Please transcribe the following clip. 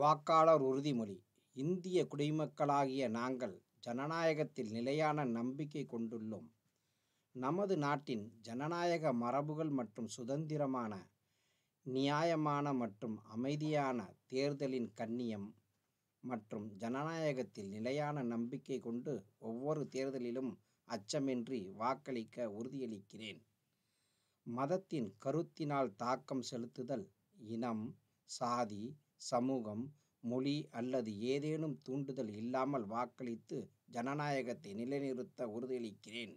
வாக்காளர் உறுதிமொழி இந்திய குடிமக்களாகிய நாங்கள் ஜனநாயகத்தில் நிலையான நம்பிக்கை கொண்டுள்ளோம் நமது நாட்டின் ஜனநாயக மரபுகள் மற்றும் சுதந்திரமான நியாயமான மற்றும் அமைதியான தேர்தலின் கண்ணியம் மற்றும் ஜனநாயகத்தில் நிலையான நம்பிக்கை கொண்டு ஒவ்வொரு தேர்தலிலும் அச்சமின்றி வாக்களிக்க உறுதியளிக்கிறேன் மதத்தின் கருத்தினால் தாக்கம் செலுத்துதல் இனம் சாதி சமூகம் மொழி அல்லது ஏதேனும் தூண்டுதல் இல்லாமல் வாக்களித்து ஜனநாயகத்தை நிலைநிறுத்த உறுதியளிக்கிறேன்